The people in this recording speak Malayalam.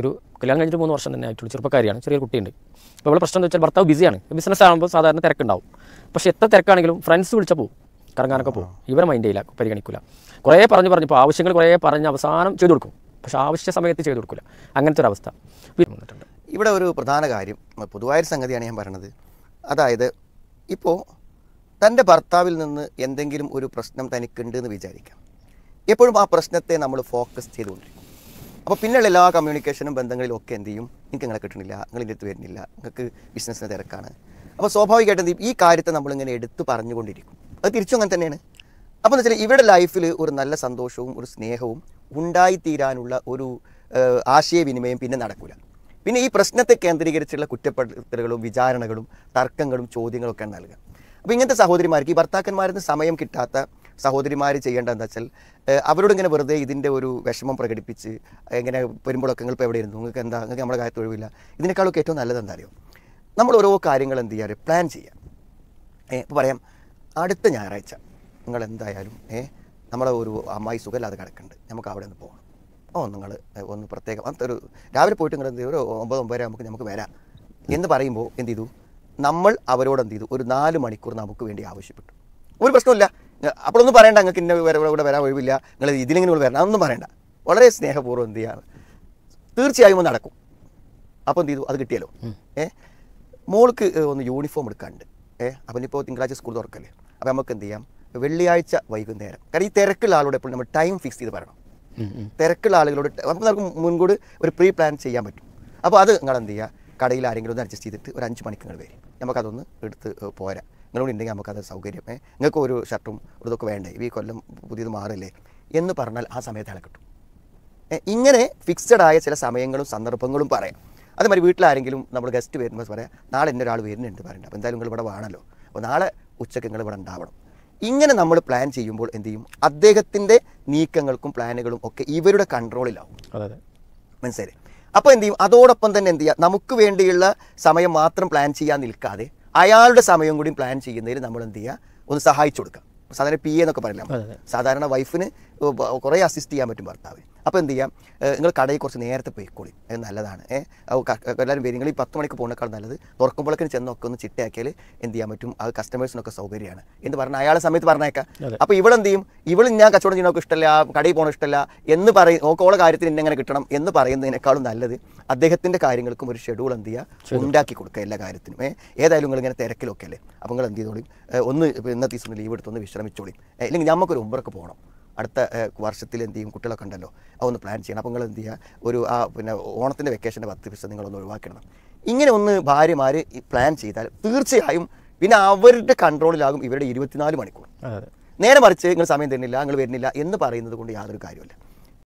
ഒരു കല്യാണം കഴിഞ്ഞിട്ട് മൂന്ന് വർഷം തന്നെ ആയിട്ടുള്ള ചെറുപ്പക്കാരിയാണ് ചെറിയ കുട്ടിയുണ്ട് അപ്പോൾ ഇവിടെ പ്രശ്നം എന്ന് വെച്ചാൽ ഭർത്താവ് ബിസിയാണ് ബിസിനസ് ആകുമ്പോൾ സാധാരണ തിരക്കുണ്ടാവും പക്ഷേ എത്ര തിരക്കാണെങ്കിലും ഫ്രണ്ട്സ് വിളിച്ചാൽ പോകും കറങ്ങാനൊക്കെ പോകും ഇവരെ മൈൻഡ് ചെയ്യില്ല പരിഗണിക്കില്ല കുറേ പറഞ്ഞു പറഞ്ഞു ഇപ്പോൾ ആവശ്യങ്ങൾ കുറേ പറഞ്ഞ് അവസാനം ചെയ്തു കൊടുക്കും പക്ഷേ ആവശ്യ സമയത്ത് ചെയ്തു കൊടുക്കില്ല അങ്ങനത്തെ ഒരു അവസ്ഥ ഇവിടെ ഒരു പ്രധാന കാര്യം പൊതുവായ സംഗതിയാണ് ഞാൻ പറയണത് അതായത് ഇപ്പോൾ തൻ്റെ ഭർത്താവിൽ നിന്ന് എന്തെങ്കിലും ഒരു പ്രശ്നം തനിക്കുണ്ട് എന്ന് വിചാരിക്കാം എപ്പോഴും ആ പ്രശ്നത്തെ നമ്മൾ ഫോക്കസ് ചെയ്തുകൊണ്ടിരിക്കും അപ്പോൾ പിന്നെയുള്ള എല്ലാ കമ്മ്യൂണിക്കേഷനും ബന്ധങ്ങളിലും ഒക്കെ എന്ത് ചെയ്യും നിങ്ങൾക്ക് ഇങ്ങനെ കിട്ടുന്നില്ല നിങ്ങൾ ഇതിൻ്റെ അടുത്ത് വരുന്നില്ല നിങ്ങൾക്ക് ബിസിനസ്സിന് തിരക്കാണ് അപ്പോൾ സ്വാഭാവികമായിട്ടും എന്ത് ചെയ്യും ഈ കാര്യത്തെ ഇങ്ങനെ എടുത്ത് പറഞ്ഞുകൊണ്ടിരിക്കും അത് തിരിച്ചും അങ്ങനെ തന്നെയാണ് അപ്പോൾ എന്ന് വെച്ചാൽ ഇവരുടെ ലൈഫിൽ ഒരു നല്ല സന്തോഷവും ഒരു സ്നേഹവും ഉണ്ടായിത്തീരാനുള്ള ഒരു ആശയവിനിമയം പിന്നെ നടക്കില്ല പിന്നെ ഈ പ്രശ്നത്തെ കേന്ദ്രീകരിച്ചുള്ള കുറ്റപ്പെടുത്തലുകളും വിചാരണകളും തർക്കങ്ങളും ചോദ്യങ്ങളൊക്കെ നൽകുക അപ്പോൾ ഇങ്ങനത്തെ സഹോദരിമാർക്ക് ഈ ഭർത്താക്കന്മാരിൽ നിന്ന് സമയം കിട്ടാത്ത സഹോദരിമാർ ചെയ്യേണ്ടത് എന്താ വെച്ചാൽ അവരോട് ഇങ്ങനെ വെറുതെ ഇതിൻ്റെ ഒരു വിഷമം പ്രകടിപ്പിച്ച് എങ്ങനെ നിങ്ങൾ ഇപ്പോൾ എവിടെ ഇരുന്നു നിങ്ങൾക്ക് എന്താ നിങ്ങൾക്ക് നമ്മുടെ കാര്യത്തിൽ ഒഴിവില്ല ഇതിനേക്കാളൊക്കെ ഏറ്റവും നല്ലത് എന്താ അറിയോ നമ്മൾ ഓരോ കാര്യങ്ങൾ എന്ത് ചെയ്യാറ് പ്ലാൻ ചെയ്യാം ഇപ്പോൾ പറയാം അടുത്ത ഞായറാഴ്ച നിങ്ങൾ എന്തായാലും ഏ നമ്മളെ ഒരു അമ്മായി സുഖമില്ലാതെ കിടക്കുന്നുണ്ട് നമുക്ക് അവിടെ നിന്ന് പോകണം ഓ നിങ്ങൾ ഒന്ന് പ്രത്യേകം അന്നത്തെ ഒരു രാവിലെ പോയിട്ട് നിങ്ങൾ എന്ത് ഒരു ഒമ്പത് ഒമ്പതര നമുക്ക് നമുക്ക് വരാം എന്ന് പറയുമ്പോൾ എന്ത് ചെയ്തു നമ്മൾ അവരോട് എന്ത് ചെയ്തു ഒരു നാല് മണിക്കൂർ നമുക്ക് വേണ്ടി ആവശ്യപ്പെട്ടു ഒരു പ്രശ്നമില്ല അപ്പോഴൊന്നും പറയണ്ട നിങ്ങൾക്ക് ഇന്ന ഇവിടെ ഇവിടെ വരാൻ ഒഴിവില്ല നിങ്ങൾ ഇതിലിങ്ങനെ ഇവിടെ വരണം അതൊന്നും പറയണ്ട വളരെ സ്നേഹപൂർവ്വം എന്ത് ചെയ്യാണ് തീർച്ചയായും ഒന്ന് നടക്കും അപ്പോൾ എന്ത് ചെയ്തു അത് കിട്ടിയല്ലോ ഏ മോൾക്ക് ഒന്ന് യൂണിഫോം എടുക്കാണ്ട് ഏ അപ്പം ഇപ്പോൾ തിങ്കളാഴ്ച സ്കൂൾ തുറക്കല്ലേ അപ്പോൾ നമുക്ക് എന്ത് ചെയ്യാം വെള്ളിയാഴ്ച വൈകുന്നേരം കാരണം ഈ തിരക്കുള്ള ആളോട് എപ്പോഴും നമ്മൾ ടൈം ഫിക്സ് ചെയ്ത് പറയണം തിരക്കുള്ള ആളുകളോട് നമുക്ക് നമുക്ക് മുൻകൂട് ഒരു പ്രീ പ്ലാൻ ചെയ്യാൻ പറ്റും അപ്പോൾ അത് നിങ്ങൾ എന്ത് ചെയ്യുക കടയിൽ ആരെങ്കിലും ഒന്ന് അഡ്ജസ്റ്റ് ചെയ്തിട്ട് ഒരു അഞ്ച് മണിക്ക് നിങ്ങൾ വരും നമുക്കതൊന്ന് എടുത്ത് പോരാ നിങ്ങളോട് ഉണ്ടെങ്കിൽ നമുക്കത് സൗകര്യമേ നിങ്ങൾക്ക് ഒരു ഷർട്ടും ഒരു ഇതൊക്കെ വേണ്ടേ ഈ കൊല്ലം പുതിയത് മാറില്ലേ എന്ന് പറഞ്ഞാൽ ആ സമയത്ത് അയാൾ കിട്ടും ഇങ്ങനെ ഫിക്സഡ് ആയ ചില സമയങ്ങളും സന്ദർഭങ്ങളും പറയാം അതേമാതിരി വീട്ടിലാരെങ്കിലും നമ്മൾ ഗസ്റ്റ് വരുമ്പോൾ പറയാം നാളെ എൻ്റെ ഒരാൾ വരുന്നുണ്ട് പറയണ്ട അപ്പോൾ എന്തായാലും നിങ്ങൾ ഇവിടെ വേണമല്ലോ അപ്പോൾ നാളെ ഉച്ചയ്ക്ക് നിങ്ങൾ ഇവിടെ ഉണ്ടാവണം ഇങ്ങനെ നമ്മൾ പ്ലാൻ ചെയ്യുമ്പോൾ എന്ത് ചെയ്യും അദ്ദേഹത്തിൻ്റെ നീക്കങ്ങൾക്കും പ്ലാനുകളും ഒക്കെ ഇവരുടെ കൺട്രോളിലാവും മനസ്സിലായി അപ്പോൾ എന്ത് ചെയ്യും അതോടൊപ്പം തന്നെ എന്ത് ചെയ്യുക നമുക്ക് വേണ്ടിയുള്ള സമയം മാത്രം പ്ലാൻ ചെയ്യാൻ നിൽക്കാതെ അയാളുടെ സമയം കൂടി പ്ലാൻ ചെയ്യുന്നതിൽ നമ്മൾ എന്ത് ചെയ്യുക ഒന്ന് സഹായിച്ചു കൊടുക്കുക സാധാരണ പി എന്നൊക്കെ പറയില്ല സാധാരണ വൈഫിന് കുറേ അസിസ്റ്റ് ചെയ്യാൻ പറ്റും ഭർത്താവിന് അപ്പോൾ എന്ത് ചെയ്യാം നിങ്ങൾ കടയിൽ കുറച്ച് നേരത്തെ പോയിക്കോളി അത് നല്ലതാണ് എല്ലാവരും വരും നിങ്ങൾ ഈ പത്ത് മണിക്ക് പോകുന്നേക്കാൾ നല്ലത് തുറക്കുമ്പോഴേക്കും ചെന്നൊക്കെ ഒന്ന് ചിട്ടയാക്കിയാൽ എന്ത് ചെയ്യാൻ പറ്റും അത് കസ്റ്റമേഴ്സിനൊക്കെ സൗകര്യമാണ് എന്ന് പറഞ്ഞാൽ അയാളെ സമയത്ത് പറഞ്ഞേക്കാം അപ്പോൾ ഇവളെന്ത് ചെയ്യും ഇവളും ഞാൻ കച്ചവടം ചെയ്യണമൊക്കെ ഇഷ്ടമല്ല കടയിൽ പോകണം ഇഷ്ടമല്ല എന്ന് പറയും ഓക്കോള കാര്യത്തിന് എന്നെ എങ്ങനെ കിട്ടണം എന്ന് പറയുന്നതിനേക്കാളും നല്ലത് അദ്ദേഹത്തിൻ്റെ കാര്യങ്ങൾക്കും ഒരു ഷെഡ്യൂൾ എന്ത് ചെയ്യുക ഉണ്ടാക്കി കൊടുക്കുക എല്ലാ കാര്യത്തിനും ഏതായാലും നിങ്ങൾ ഇങ്ങനെ തിരക്കിലൊക്കെ അല്ലേ അപ്പോൾ നിങ്ങൾ എന്ത് ചെയ്തോളി ഒന്ന് ഇന്നത്തെ ദിവസം ലീവ് എടുത്തൊന്ന് വിശ്രമിച്ചോളി അല്ലെങ്കിൽ നമുക്കൊരു ഉമ്പറൊക്കെ പോകണം അടുത്ത വർഷത്തിൽ എന്ത് ചെയ്യും കുട്ടികളൊക്കെ ഉണ്ടല്ലോ അതൊന്ന് പ്ലാൻ ചെയ്യണം അപ്പോൾ നിങ്ങൾ എന്ത് ചെയ്യുക ഒരു ആ പിന്നെ ഓണത്തിൻ്റെ വെക്കേഷൻ്റെ പത്ത് ദിവസം നിങ്ങളൊന്ന് ഒഴിവാക്കണം ഇങ്ങനെ ഒന്ന് ഭാര്യമാർ പ്ലാൻ ചെയ്താൽ തീർച്ചയായും പിന്നെ അവരുടെ കൺട്രോളിലാകും ഇവരുടെ ഇരുപത്തിനാല് മണിക്കൂർ നേരെ മറിച്ച് നിങ്ങൾ സമയം തരുന്നില്ല നിങ്ങൾ വരുന്നില്ല എന്ന് പറയുന്നത് കൊണ്ട് യാതൊരു കാര്യമില്ല